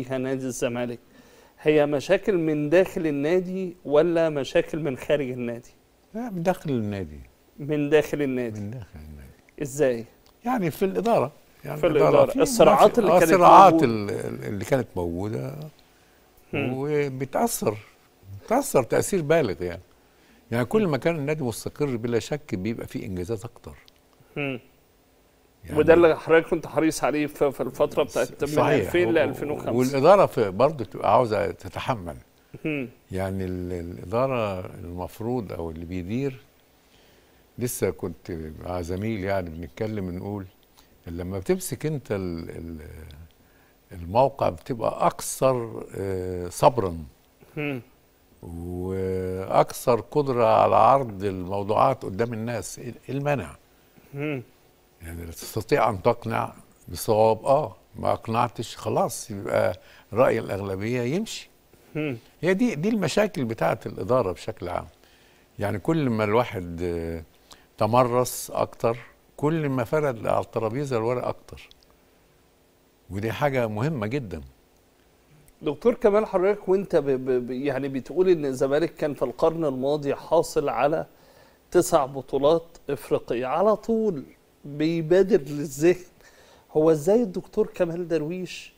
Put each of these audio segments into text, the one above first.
فيها نادي الزمالك هي مشاكل من داخل النادي ولا مشاكل من خارج النادي؟ لا من داخل النادي من داخل النادي من داخل النادي ازاي؟ يعني في الإدارة يعني في الإدارة, الإدارة. الصراعات اللي كانت الصراعات اللي كانت موجودة وبتأثر بتأثر تأثير بالغ يعني يعني كل ما كان النادي مستقر بلا شك بيبقى فيه إنجازات أكتر يعني وده اللي حضرتك كنت حريص عليه في الفتره بتاعت من 2000 ل 2005 والاداره برضه تبقى عاوزه تتحمل يعني الاداره المفروض او اللي بيدير لسه كنت مع زميل يعني بنتكلم نقول لما بتمسك انت الموقع بتبقى اكثر آه، صبرا واكثر قدره على عرض الموضوعات قدام الناس المنع يعني تستطيع أن تقنع بصواب آه ما أقنعتش خلاص يبقى رأي الأغلبية يمشي هي دي دي المشاكل بتاعة الإدارة بشكل عام يعني كل ما الواحد آه، تمرس أكتر كل ما فرد على الترابيزة الورق أكتر ودي حاجة مهمة جدا دكتور كمال حضرتك وانت بي بي يعني بتقول ان الزمالك كان في القرن الماضي حاصل على تسع بطولات افريقيه على طول بيبادر للذهن هو ازاي الدكتور كمال درويش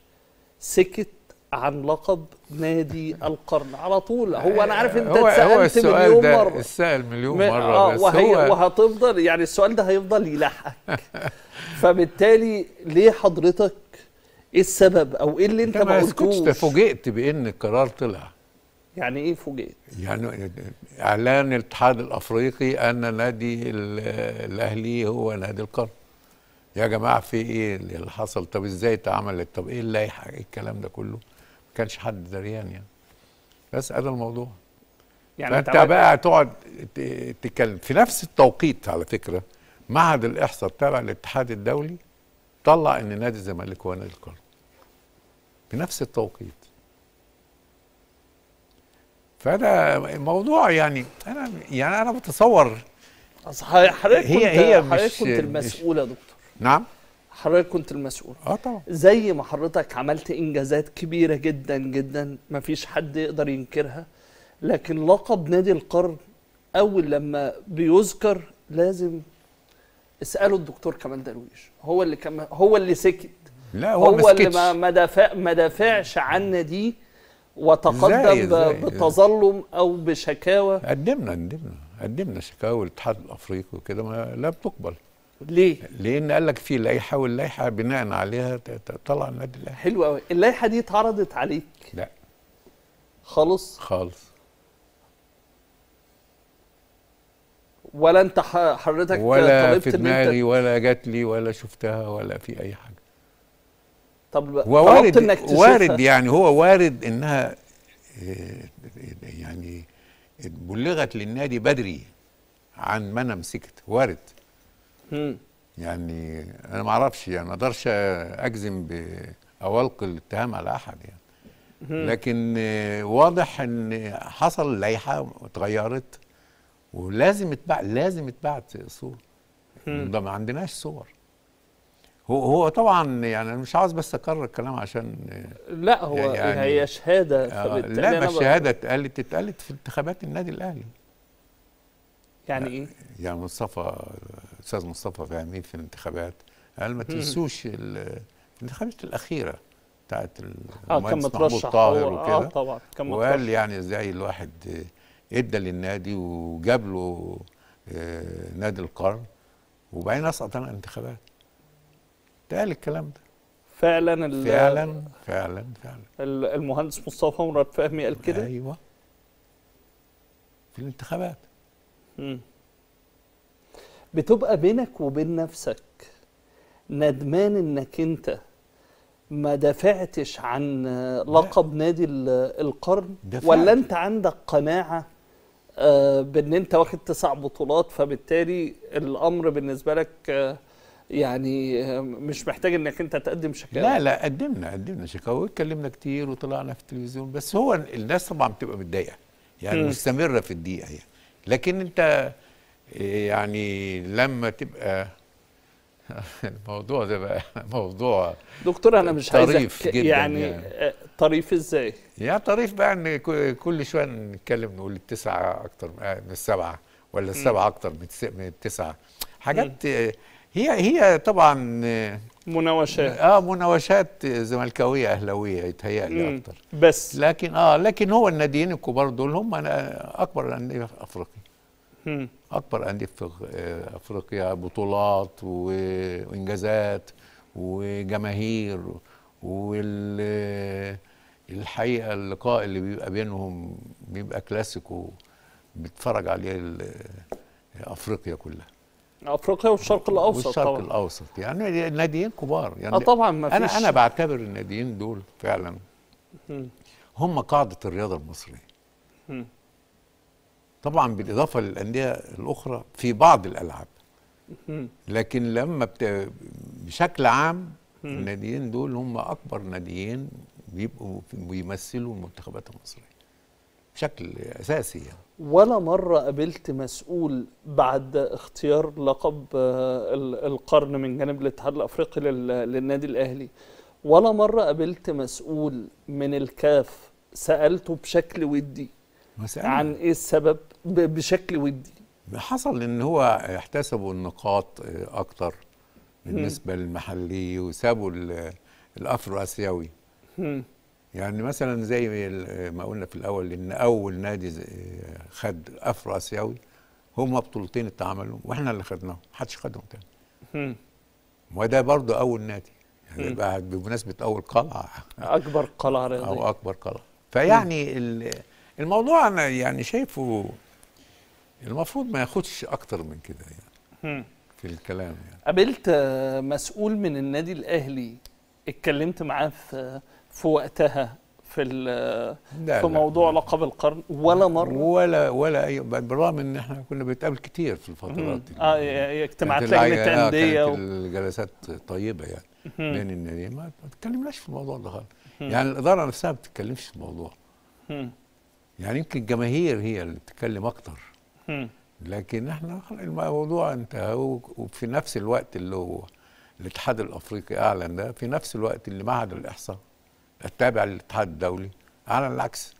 سكت عن لقب نادي القرن على طول هو انا عارف انت هو اتسالت مليون مره السؤال مليون مره آه بس وهي هو وهتفضل يعني السؤال ده هيفضل يلحقك فبالتالي ليه حضرتك ايه السبب او ايه اللي انت ما قلتوش؟ فوجئت بان القرار طلع يعني ايه فوجئت؟ يعني اعلان الاتحاد الافريقي ان نادي الاهلي هو نادي القرن. يا جماعه في ايه اللي حصل؟ طب ازاي اتعملت؟ طب ايه اللائحه؟ ايه الكلام ده كله؟ ما كانش حد دريان يعني. بس هذا الموضوع. يعني فانت بقى تقعد تتكلم في نفس التوقيت على فكره معهد الاحصاء تبع الاتحاد الدولي طلع ان نادي الزمالك هو نادي القرن. في نفس التوقيت. فانا موضوع يعني انا يعني انا بتصور حضرتك هي كنت هي حضرتك كنت المسؤوله يا دكتور نعم حضرتك كنت المسؤول اه طبعا زي ما حضرتك عملت انجازات كبيره جدا جدا ما فيش حد يقدر ينكرها لكن لقب نادي القرن اول لما بيذكر لازم اسالوا الدكتور كمال درويش هو اللي كم هو اللي سكت لا هو, هو اللي ما دافع ما دافعش عن دي وتقدم بتظلم او بشكاوى قدمنا قدمنا قدمنا شكاوى للاتحاد الافريقي وكده لا بتقبل ليه؟ لان قال لك في لائحه واللائحه بناء عليها طلع النادي الاهلي حلو قوي اللائحه دي اتعرضت عليك؟ لا خالص؟ خالص ولا انت حضرتك ولا في دماغي ولا جات لي ولا شفتها ولا في اي حاجه طب وارد انك وارد يعني هو وارد انها آه، يعني بلغت للنادي بدري عن ما انا مسكت وارد مم. يعني انا ما اعرفش يعني ما اقدرش اجزم او القي الاتهام على احد يعني مم. لكن آه، واضح ان حصل لائحه واتغيرت ولازم اتبع لازم اتبعت صور ده ما عندناش صور هو هو طبعا يعني انا مش عاوز بس اكرر الكلام عشان لا هو يعني, يعني هي شهاده آه، لا ما الشهاده اتقالت اتقالت في انتخابات النادي الاهلي يعني ايه؟ يعني مصطفى استاذ مصطفى فهمي في الانتخابات قال ما تنسوش الانتخابات الاخيره بتاعت اه كان مترشح طاهر آه، وكده اه طبعا كان مترشح وقال يعني ازاي الواحد ادى للنادي وجاب له آه، نادي القرن وبعدين اسقط انا الانتخابات قال الكلام ده فعلا فعلا فعلا فعلا المهندس مصطفى مراد فهمي قال كده ايوه في الانتخابات بتبقى بينك وبين نفسك ندمان انك انت ما دافعتش عن لقب لا. نادي القرن دفعت. ولا انت عندك قناعه آه، بان انت واخد تسع بطولات فبالتالي الامر بالنسبه لك آه، يعني مش محتاج انك انت تقدم شكاوى لا لا قدمنا قدمنا شكاوى واتكلمنا كتير وطلعنا في التلفزيون بس هو الناس طبعا بتبقى متضايقه يعني م. مستمره في الضيقه يعني لكن انت يعني لما تبقى الموضوع ده بقى موضوع دكتور انا مش طريف جدا يعني, يعني آه، طريف ازاي؟ يعني طريف بقى ان كل شويه نتكلم نقول التسعه اكتر آه، من السبعه ولا السبعه اكتر من التسعه حاجات م. هي هي طبعا مناوشات اه مناوشات زملكاويه اهلاويه يتهيألي اكتر بس لكن اه لكن هو الناديين الكبار دول هم اكبر انديه في افريقيا اكبر انديه في آه، افريقيا بطولات وانجازات وجماهير وال الحقيقه اللقاء اللي بيبقى بينهم بيبقى كلاسيكو بيتفرج عليه آه، افريقيا كلها افريقيا والشرق الاوسط والشرق طبعا الاوسط يعني ناديين كبار يعني اه طبعا ما فيش انا انا بعتبر الناديين دول فعلا هم قاعده الرياضه المصريه طبعا بالاضافه للانديه الاخرى في بعض الالعاب لكن لما بت... بشكل عام الناديين دول هم اكبر ناديين بيبقوا بيمثلوا المنتخبات المصريه بشكل اساسي يعني. ولا مرة قابلت مسؤول بعد اختيار لقب آه، القرن من جانب الاتحاد الأفريقي للنادي الأهلي ولا مرة قابلت مسؤول من الكاف سألته بشكل ودي مسألة. عن إيه السبب بشكل ودي حصل إن هو احتسبوا النقاط آه، أكتر بالنسبة للمحلي وسابوا الأفرو آسيوي يعني مثلا زي ما قلنا في الاول ان اول نادي خد افرو اسيوي هما بطولتين اتعملوا واحنا اللي خدناهم محدش خدهم تاني وده برضه اول نادي يعني بقى بمناسبه اول قلعه اكبر قلعه رياضيه او اكبر قلعه فيعني الموضوع انا يعني شايفه المفروض ما ياخدش اكتر من كده يعني في الكلام يعني قابلت مسؤول من النادي الاهلي اتكلمت معاه في في وقتها في لا في لا موضوع لا. لقب القرن ولا مره ولا ولا اي بالرغم ان احنا كنا بنتقابل كتير في الفترات دي اه إيه، إيه، اجتماعات لجنه انديه آه، و... الجلسات طيبه يعني بين الناديين ما تكلمناش في الموضوع ده خالص يعني الاداره نفسها ما بتتكلمش في الموضوع يعني يمكن الجماهير هي اللي بتتكلم اكتر لكن احنا الموضوع انتهى وفي نفس الوقت اللي هو الاتحاد الافريقي اعلن ده في نفس الوقت اللي معهد الاحصاء التابع للاتحاد الدولي على العكس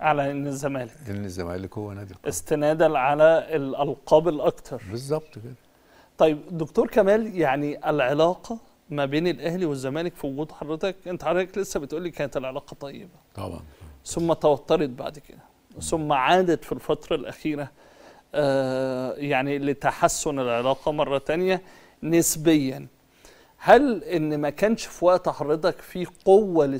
على ان الزمالك ان الزمالك هو نادي القرن استنادا على الالقاب الاكثر بالظبط كده طيب دكتور كمال يعني العلاقه ما بين الاهلي والزمالك في وجود حضرتك انت حضرتك لسه بتقول لي كانت العلاقه طيبه طبعا ثم توترت بعد كده ثم عادت في الفتره الاخيره آه يعني لتحسن العلاقه مره تانية نسبيا هل ان ما كانش في وقت حضرتك في قوه